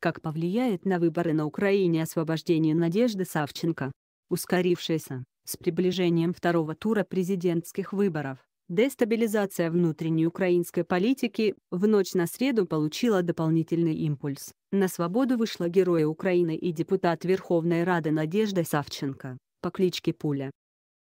как повлияет на выборы на Украине освобождение Надежды Савченко. Ускорившаяся, с приближением второго тура президентских выборов, дестабилизация внутренней украинской политики в ночь на среду получила дополнительный импульс. На свободу вышла героя Украины и депутат Верховной Рады Надежда Савченко по кличке Пуля.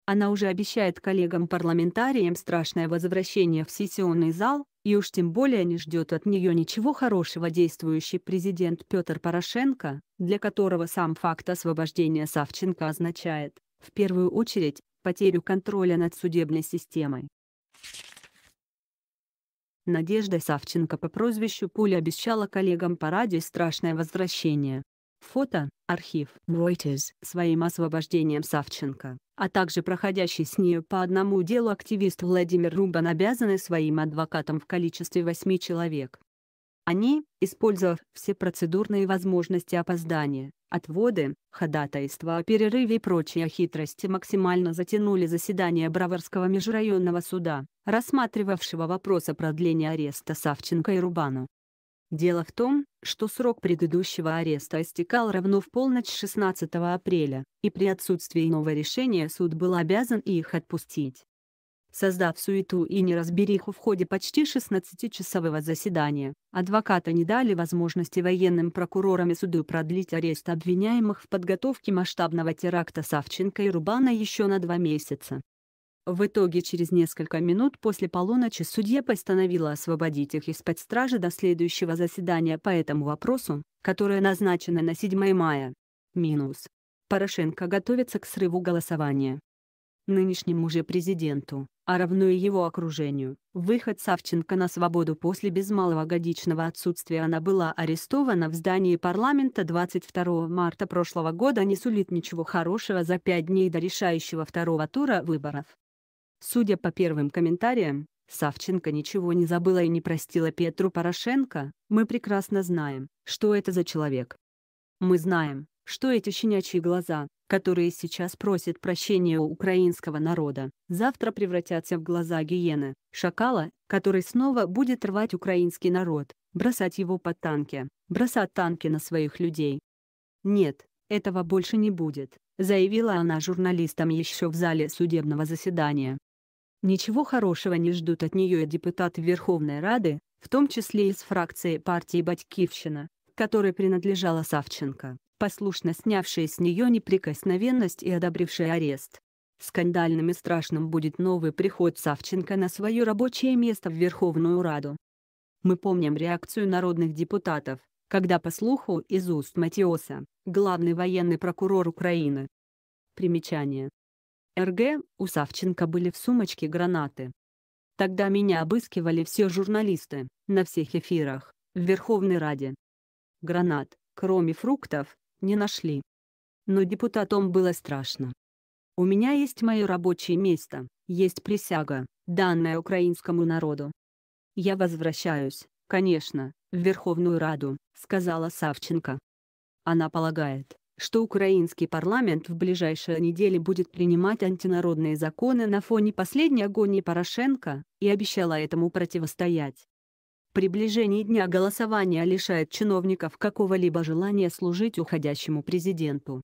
Она уже обещает коллегам-парламентариям страшное возвращение в сессионный зал, и уж тем более не ждет от нее ничего хорошего действующий президент Петр Порошенко, для которого сам факт освобождения Савченко означает, в первую очередь, потерю контроля над судебной системой. Надежда Савченко по прозвищу Пуля обещала коллегам по радио страшное возвращение. Фото, архив Reuters. Своим освобождением Савченко, а также проходящий с нею по одному делу активист Владимир Рубан обязаны своим адвокатам в количестве восьми человек. Они, использовав все процедурные возможности опоздания, отводы, ходатайства о перерыве и прочие хитрости максимально затянули заседание Броварского межрайонного суда, рассматривавшего вопрос о продлении ареста Савченко и Рубану. Дело в том, что срок предыдущего ареста истекал равно в полночь 16 апреля, и при отсутствии нового решения суд был обязан их отпустить. Создав суету и неразбериху в ходе почти 16-часового заседания, адвокаты не дали возможности военным прокурорам и суду продлить арест обвиняемых в подготовке масштабного теракта Савченко и Рубана еще на два месяца. В итоге, через несколько минут после полуночи судья постановила освободить их из-под стражи до следующего заседания по этому вопросу, которое назначено на 7 мая. Минус. Порошенко готовится к срыву голосования. Нынешнему же президенту, а равно и его окружению, выход Савченко на свободу после без малого годичного отсутствия она была арестована в здании парламента 22 марта прошлого года не сулит ничего хорошего за пять дней до решающего второго тура выборов. Судя по первым комментариям, Савченко ничего не забыла и не простила Петру Порошенко, мы прекрасно знаем, что это за человек. Мы знаем, что эти щенячьи глаза, которые сейчас просят прощения у украинского народа, завтра превратятся в глаза гиены, шакала, который снова будет рвать украинский народ, бросать его под танки, бросать танки на своих людей. Нет, этого больше не будет, заявила она журналистам еще в зале судебного заседания. Ничего хорошего не ждут от нее и депутаты Верховной Рады, в том числе из фракции партии «Батькивщина», которой принадлежала Савченко, послушно снявшие с нее неприкосновенность и одобрившие арест. Скандальным и страшным будет новый приход Савченко на свое рабочее место в Верховную Раду. Мы помним реакцию народных депутатов, когда по слуху из уст Матиоса, главный военный прокурор Украины. Примечание. РГ у Савченко были в сумочке гранаты. Тогда меня обыскивали все журналисты, на всех эфирах, в Верховной Раде. Гранат, кроме фруктов, не нашли. Но депутатом было страшно. У меня есть мое рабочее место, есть присяга, данная украинскому народу. Я возвращаюсь, конечно, в Верховную Раду, сказала Савченко. Она полагает, что украинский парламент в ближайшие недели будет принимать антинародные законы на фоне последней агонии Порошенко, и обещала этому противостоять. Приближение дня голосования лишает чиновников какого-либо желания служить уходящему президенту.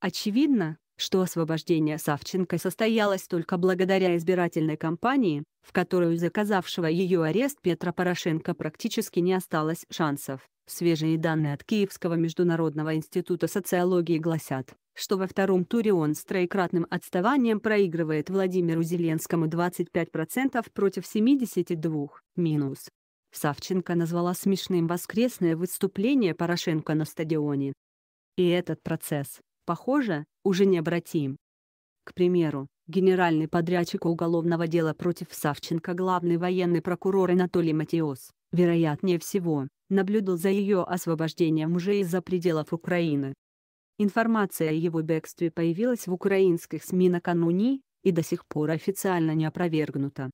Очевидно, что освобождение Савченко состоялось только благодаря избирательной кампании, в которую заказавшего ее арест Петра Порошенко практически не осталось шансов. Свежие данные от Киевского международного института социологии гласят, что во втором туре он с троекратным отставанием проигрывает Владимиру Зеленскому 25% против 72%. Минус. Савченко назвала смешным воскресное выступление Порошенко на стадионе. И этот процесс, похоже, уже необратим. К примеру, генеральный подрядчик уголовного дела против Савченко главный военный прокурор Анатолий Матиос, вероятнее всего, наблюдал за ее освобождением уже из-за пределов Украины. Информация о его бегстве появилась в украинских СМИ накануне и до сих пор официально не опровергнута.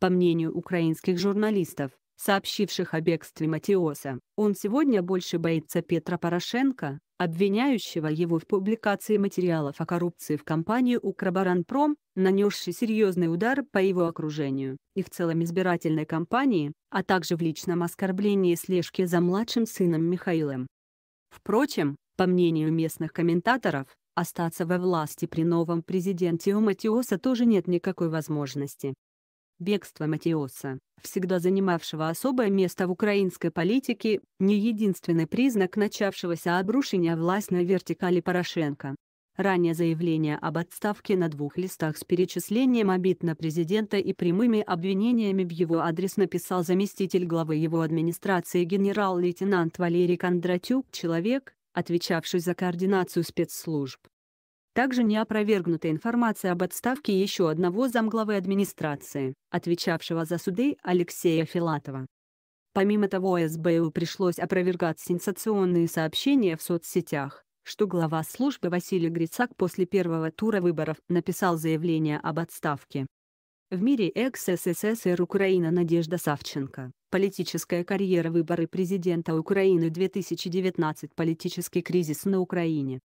По мнению украинских журналистов, сообщивших о бегстве Матиоса, он сегодня больше боится Петра Порошенко, обвиняющего его в публикации материалов о коррупции в компании «Укроборонпром», нанесший серьезный удар по его окружению и в целом избирательной кампании, а также в личном оскорблении слежки за младшим сыном Михаилом. Впрочем, по мнению местных комментаторов, остаться во власти при новом президенте у Матиоса тоже нет никакой возможности. Бегство Матиоса, всегда занимавшего особое место в украинской политике, не единственный признак начавшегося обрушения властной вертикали Порошенко. Ранее заявление об отставке на двух листах с перечислением обид на президента и прямыми обвинениями в его адрес написал заместитель главы его администрации генерал-лейтенант Валерий Кондратюк, человек, отвечавший за координацию спецслужб. Также не опровергнута информация об отставке еще одного замглавы администрации, отвечавшего за суды Алексея Филатова. Помимо того СБУ пришлось опровергать сенсационные сообщения в соцсетях, что глава службы Василий Грицак после первого тура выборов написал заявление об отставке. В мире экс-СССР Украина Надежда Савченко. Политическая карьера выборы президента Украины 2019 Политический кризис на Украине.